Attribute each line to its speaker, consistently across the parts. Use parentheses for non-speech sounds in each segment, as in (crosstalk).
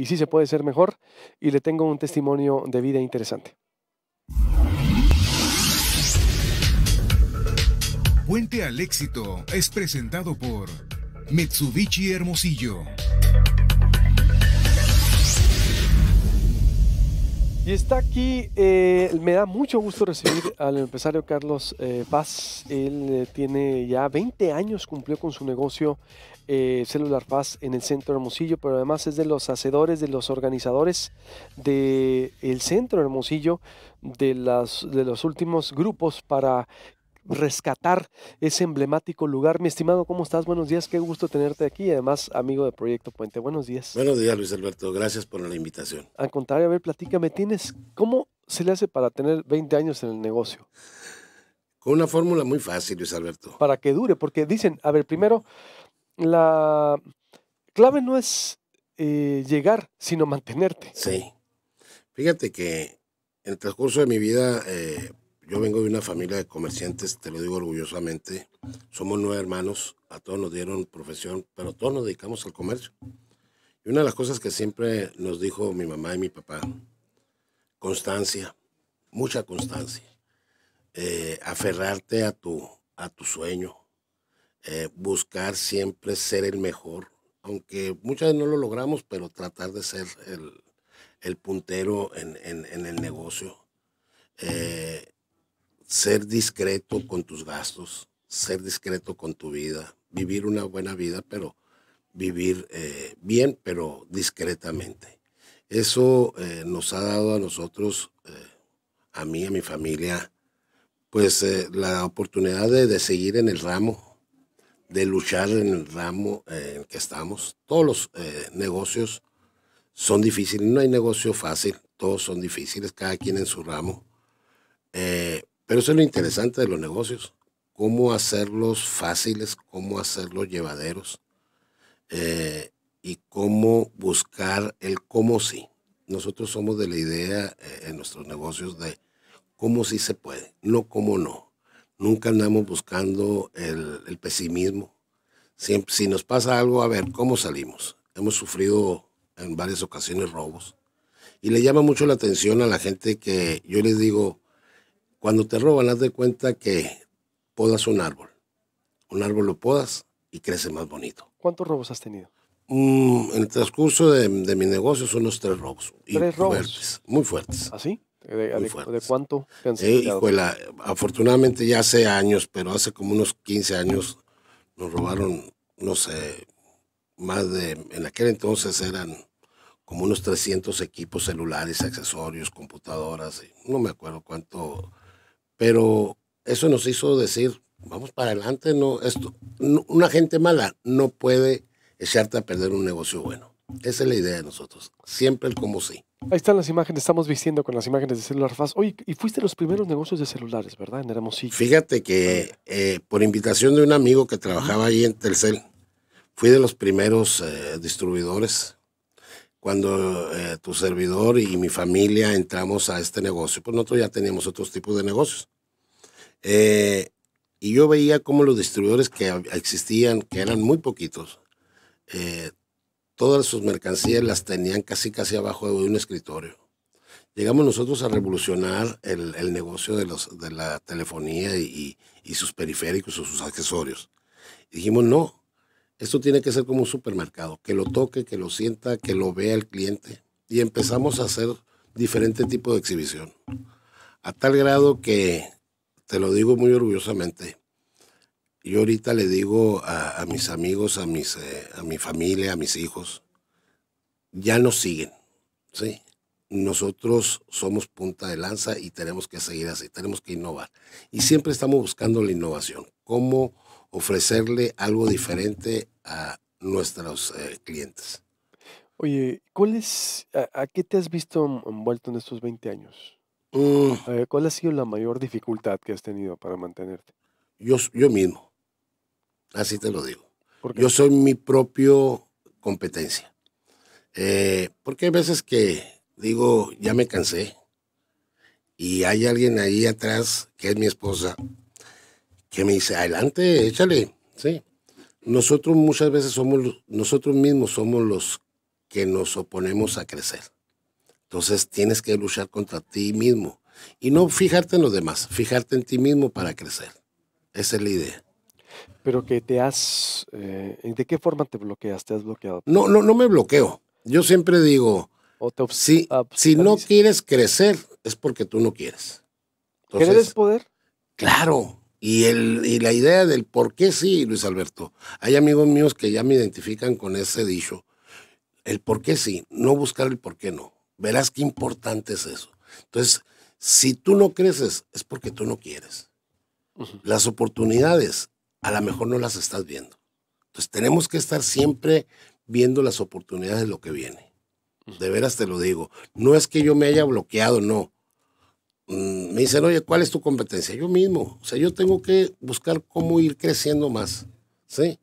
Speaker 1: y sí se puede ser mejor y le tengo un testimonio de vida interesante.
Speaker 2: Puente al éxito es presentado por Mitsubishi Hermosillo.
Speaker 1: Y está aquí, eh, me da mucho gusto recibir al empresario Carlos eh, Paz. Él eh, tiene ya 20 años, cumplió con su negocio Celular Paz en el centro Hermosillo, pero además es de los hacedores, de los organizadores del centro Hermosillo, de, las, de los últimos grupos para rescatar ese emblemático lugar. Mi estimado, ¿cómo estás? Buenos días, qué gusto tenerte aquí. Además, amigo de Proyecto Puente, buenos días. Buenos
Speaker 2: días, Luis Alberto, gracias por la invitación.
Speaker 1: Al contrario, a ver, platícame, ¿tienes cómo se le hace para tener 20 años en el negocio? Con una fórmula muy fácil, Luis Alberto. Para que dure, porque dicen, a ver, primero, la clave no es eh, llegar,
Speaker 2: sino mantenerte. Sí. Fíjate que en el transcurso de mi vida eh, yo vengo de una familia de comerciantes, te lo digo orgullosamente. Somos nueve hermanos, a todos nos dieron profesión, pero todos nos dedicamos al comercio. Y una de las cosas que siempre nos dijo mi mamá y mi papá, constancia, mucha constancia, eh, aferrarte a tu, a tu sueño, eh, buscar siempre ser el mejor, aunque muchas veces no lo logramos, pero tratar de ser el, puntero en, en, el negocio. Eh, ser discreto con tus gastos, ser discreto con tu vida, vivir una buena vida, pero vivir eh, bien, pero discretamente. Eso eh, nos ha dado a nosotros, eh, a mí, a mi familia, pues la oportunidad de, seguir en el ramo, de luchar en el ramo en que estamos. Todos los negocios son difíciles, no hay negocio fácil, todos son difíciles, cada quien en su ramo. Pero eso es lo interesante de los negocios, cómo hacerlos fáciles, cómo hacerlos llevaderos eh, y cómo buscar el cómo sí. Nosotros somos de la idea eh, en nuestros negocios de cómo sí se puede, no cómo no. Nunca andamos buscando el, pesimismo. si nos pasa algo, a ver, ¿cómo salimos? Hemos sufrido en varias ocasiones robos. Y le llama mucho la atención a la gente que yo les digo, cuando te roban, haz de cuenta que podas un árbol. Un árbol lo podas y crece más bonito. ¿Cuántos robos has tenido? Mm, en el transcurso de, de, mi negocio son los tres robos. ¿Tres robos? muy fuertes. ¿Así? ¿Ah, de, cuánto? afortunadamente ya hace años, pero hace como unos 15 años nos robaron, no sé, más de, en aquel entonces eran como unos 300 equipos celulares, accesorios, computadoras, no me acuerdo cuánto pero eso nos hizo decir, vamos para adelante, no, esto, una gente mala no puede echarte a perder un negocio bueno. Esa es la idea de nosotros, siempre el como sí. Ahí están las imágenes, estamos vistiendo con las imágenes de Celular Fast. Oye, y fuiste los primeros negocios de celulares, ¿verdad? En Hermosillo. Fíjate que eh, por invitación de un amigo que trabajaba ahí en Telcel, fui de los primeros eh, distribuidores cuando eh, tu servidor y mi familia entramos a este negocio, pues nosotros ya teníamos otros tipos de negocios. Eh, y yo veía cómo los distribuidores que existían, que eran muy poquitos, eh, todas sus mercancías las tenían casi casi abajo de un escritorio. Llegamos nosotros a revolucionar el, el negocio de, los, de la telefonía y, y sus periféricos o sus accesorios. dijimos, no, esto tiene que ser como un supermercado, que lo toque, que lo sienta, que lo vea el cliente. Y empezamos a hacer diferente tipo de exhibición. A tal grado que, te lo digo muy orgullosamente, yo ahorita le digo a, a mis amigos, a, eh, a mi familia, a mis hijos, ya nos siguen, ¿sí? Nosotros somos punta de lanza y tenemos que seguir así, tenemos que innovar. Y siempre estamos buscando la innovación. ¿Cómo? ofrecerle algo diferente a nuestros eh, clientes. Oye, ¿cuál
Speaker 1: es, a, qué te has visto envuelto en estos 20 años? Mm. ¿Cuál ha sido
Speaker 2: la mayor dificultad que has tenido para mantenerte? Yo, yo mismo, así te lo digo. Yo soy mi propio competencia. Eh, porque hay veces que digo, ya me cansé, y hay alguien ahí atrás, que es mi esposa, que me dice, adelante, échale. Sí. Nosotros muchas veces somos, nosotros mismos somos los que nos oponemos a crecer. Entonces tienes que luchar contra ti mismo y no fijarte en los demás, fijarte en ti mismo para crecer. Esa es la idea. Pero que te has, eh, ¿de qué forma te bloqueas? ¿Te has bloqueado? No, no, no me bloqueo. Yo siempre digo, si, ah, pues, si no quieres crecer, es porque tú no quieres. ¿Quieres poder? Claro, y, el, la idea del por qué sí, Luis Alberto. Hay amigos míos que ya me identifican con ese dicho. El por qué sí, no buscar el por qué no. Verás qué importante es eso. Entonces, si tú no creces, es porque tú no quieres. Las oportunidades a lo mejor no las estás viendo. Entonces, tenemos que estar siempre viendo las oportunidades de lo que viene. De veras te lo digo. No es que yo me haya bloqueado, no. Mm, me dicen, oye, ¿cuál es tu competencia? Yo mismo. O sea, yo tengo que buscar cómo ir creciendo más. ¿Sí?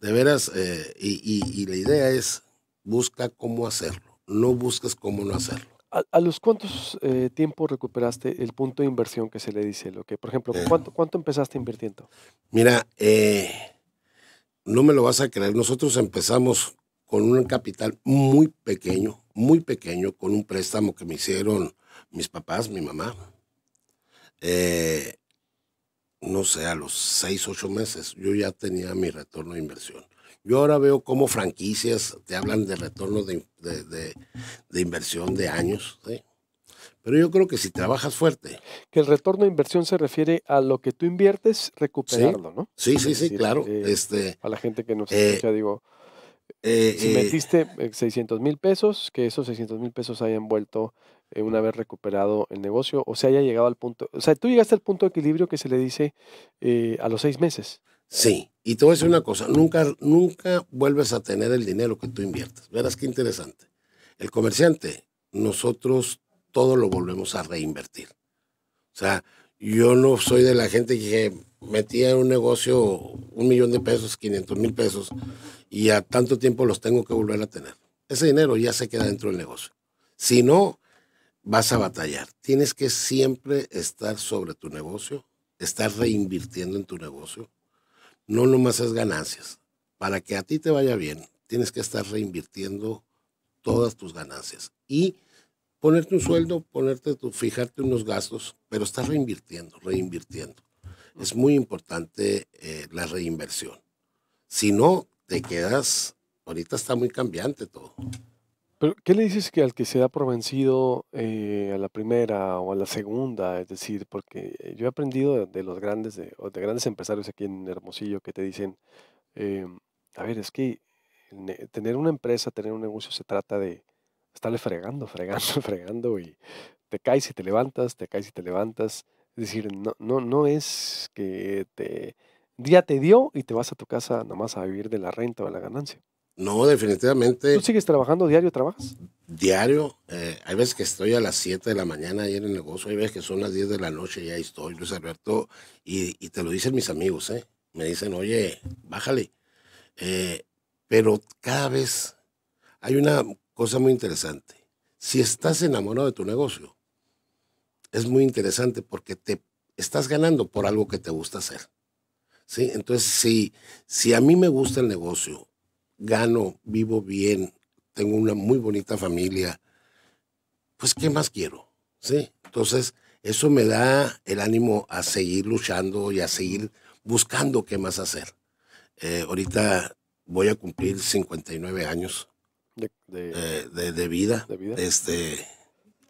Speaker 2: De veras, eh, y, y, la idea es, busca cómo hacerlo. No busques cómo no hacerlo.
Speaker 1: ¿A, los cuántos eh, tiempos recuperaste el punto de inversión que se le dice? Lo que, por ejemplo,
Speaker 2: eh. ¿cuánto, cuánto empezaste invirtiendo? Mira, no me lo vas a creer. Nosotros empezamos con un capital muy pequeño, muy pequeño, con un préstamo que me hicieron mis papás, mi mamá. Eh, no sé, a los seis, ocho meses, yo ya tenía mi retorno de inversión. Yo ahora veo cómo franquicias te hablan de retorno de, inversión de años. ¿sí? Pero yo creo que si trabajas fuerte. Que el
Speaker 1: retorno de inversión se refiere a lo que tú inviertes, recuperarlo, ¿no? Sí, sí, sí, claro. Eh, este, a la gente que nos eh, escucha, digo, si metiste 600 mil pesos, que esos 600 mil pesos hayan vuelto eh, una vez recuperado el negocio o se haya llegado al punto,
Speaker 2: o sea, tú llegaste al punto de equilibrio que se le dice eh, a los seis meses. Sí, y te voy una cosa, nunca, nunca vuelves a tener el dinero que tú inviertes. Verás qué interesante. El comerciante, nosotros todo lo volvemos a reinvertir. O sea, yo no soy de la gente que metía en un negocio un millón de pesos, 500 mil pesos, y a tanto tiempo los tengo que volver a tener. Ese dinero ya se queda dentro del negocio. Si no, vas a batallar. Tienes que siempre estar sobre tu negocio, estar reinvirtiendo en tu negocio. No nomás es ganancias. Para que a ti te vaya bien, tienes que estar reinvirtiendo todas tus ganancias. Y ponerte un sueldo, ponerte tu, fijarte unos gastos, pero estar reinvirtiendo, reinvirtiendo. Es muy importante eh, la reinversión. Si no, te quedas, ahorita está muy cambiante todo. Pero, ¿qué
Speaker 1: le dices que al que se da por vencido eh, a la primera o a la segunda? Es decir, porque eh, yo he aprendido de, los grandes, de, grandes empresarios aquí en Hermosillo que te dicen, em, a ver, es que tener una empresa, tener un negocio se trata de estarle fregando, fregando, (laughs) fregando y te caes y te levantas, te caes y te levantas. Es decir, no, no, no es que te, día te dio y te vas a tu casa
Speaker 2: nomás a vivir de la renta o de la ganancia. No, definitivamente. ¿Tú sigues trabajando diario? ¿Trabajas? Diario. Eh, hay veces que estoy a las 7 de la mañana ahí en el negocio, hay veces que son las 10 de la noche y ahí estoy, Luis Alberto. Y, te lo dicen mis amigos, ¿eh? Me dicen, oye, bájale. Eh, pero cada vez hay una cosa muy interesante. Si estás enamorado de tu negocio, es muy interesante porque te estás ganando por algo que te gusta hacer. ¿Sí? Entonces, si, si a mí me gusta el negocio gano, vivo bien, tengo una muy bonita familia, pues ¿qué más quiero? ¿Sí? Entonces, eso me da el ánimo a seguir luchando y a seguir buscando qué más hacer. Eh, ahorita voy a cumplir 59 años eh, de, vida. Este,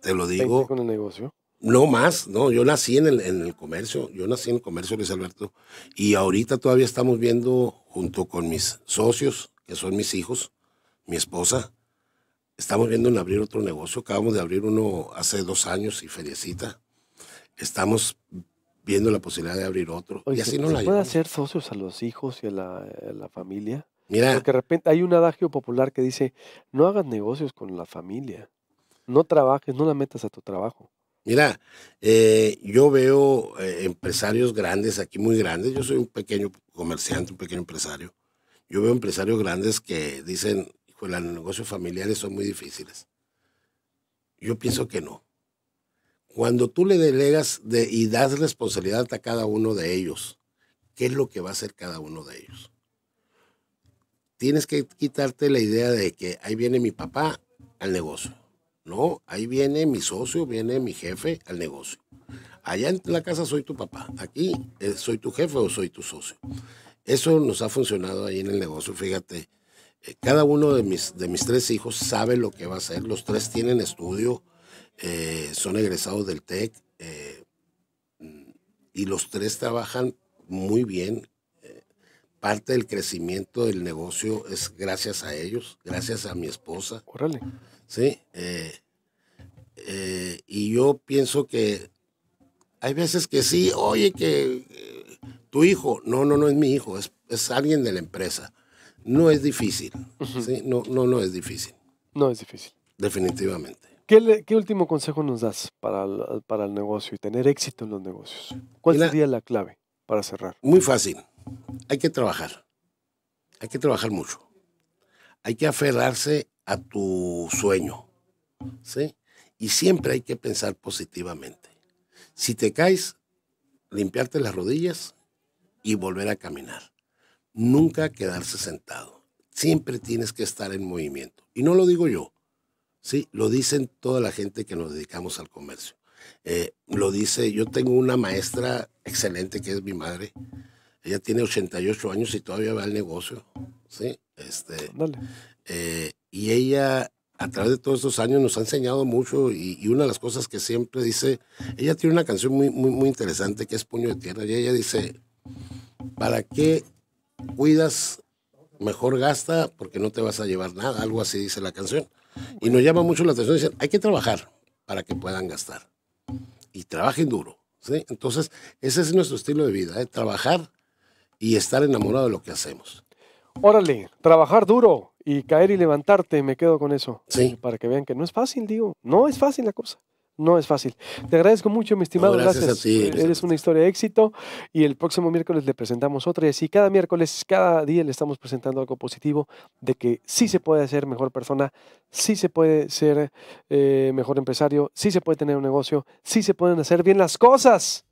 Speaker 2: te lo digo. con el negocio? No más, no, yo nací en el, en el comercio, yo nací en el comercio Luis Alberto y ahorita todavía estamos viendo junto con mis socios que son mis hijos, mi esposa. Estamos viendo en abrir otro negocio. Acabamos de abrir uno hace dos años y felicita. Estamos viendo la posibilidad de abrir otro. y así no la ¿Se puede
Speaker 1: hacer socios a los hijos y a la, familia? Mira. Porque de repente hay un adagio popular que dice: no hagas negocios con la
Speaker 2: familia. No trabajes, no la metas a tu trabajo. Mira, eh, yo veo eh, empresarios grandes aquí, muy grandes. Yo soy un pequeño comerciante, un pequeño empresario. Yo veo empresarios grandes que dicen, hijo, los negocios familiares son muy difíciles. Yo pienso que no. Cuando tú le delegas y das responsabilidad a cada uno de ellos, ¿qué es lo que va a hacer cada uno de ellos? Tienes que quitarte la idea de que ahí viene mi papá al negocio. No, ahí viene mi socio, viene mi jefe al negocio. Allá en la casa soy tu papá, aquí eh, soy tu jefe o soy tu socio. Eso nos ha funcionado ahí en el negocio, fíjate. Eh, cada uno de mis, de mis tres hijos sabe lo que va a hacer. Los tres tienen estudio, eh, son egresados del TEC eh, y los tres trabajan muy bien. Parte del crecimiento del negocio es gracias a ellos, gracias a mi esposa. Órale. Sí. y yo pienso que hay veces que sí, oye, que tu hijo, no, no, no es mi hijo, es, alguien de la empresa. No es difícil, ¿sí? no, no, no es difícil. No es difícil. Definitivamente. ¿Qué, último consejo nos das para el, para el negocio y tener éxito en los negocios? ¿Cuál sería la clave para cerrar? Muy fácil. Hay que trabajar. Hay que trabajar mucho. Hay que aferrarse a tu sueño. ¿Sí? Y siempre hay que pensar positivamente. Si te caes, limpiarte las rodillas y volver a caminar. Nunca quedarse sentado. Siempre tienes que estar en movimiento. Y no lo digo yo, ¿sí? Lo dicen toda la gente que nos dedicamos al comercio. Eh, lo dice, yo tengo una maestra excelente que es mi madre. Ella tiene 88 años y todavía va al negocio, ¿sí? Este, eh, y ella, a través de todos estos años, nos ha enseñado mucho y, y, una de las cosas que siempre dice, ella tiene una canción muy, muy, muy interesante que es Puño de Tierra y ella dice, ¿para que cuidas? Mejor gasta porque no te vas a llevar nada, algo así dice la canción. Y nos llama mucho la atención, hay que trabajar para que puedan gastar. Y trabajen duro. Entonces, ese es nuestro estilo de vida, ¿eh? trabajar y estar enamorado de lo que hacemos. Órale, trabajar duro y caer y levantarte, me quedo con eso. Sí. Para que vean
Speaker 1: que no es fácil, digo, no es fácil la cosa no es fácil. Te agradezco mucho, mi estimado. gracias, eh, Eres una historia de éxito y el próximo miércoles le presentamos otra y así cada miércoles, cada día le estamos presentando algo positivo de que sí se puede ser mejor persona, sí se puede ser eh, mejor empresario, sí se puede tener un negocio, sí se pueden hacer bien las cosas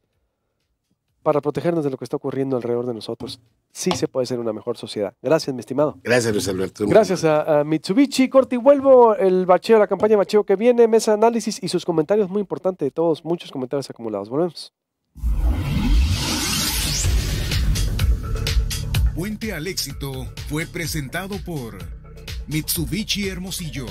Speaker 1: para protegernos de lo que está ocurriendo alrededor de nosotros. Sí se puede ser una mejor sociedad. Gracias, mi estimado. Gracias, Luis Alberto. Gracias a, Mitsubishi. corti vuelvo. El bacheo, la campaña bacheo que viene, mesa análisis y sus comentarios, muy importante de todos, muchos comentarios acumulados. Volvemos.
Speaker 2: Puente al éxito fue presentado por Mitsubishi Hermosillo.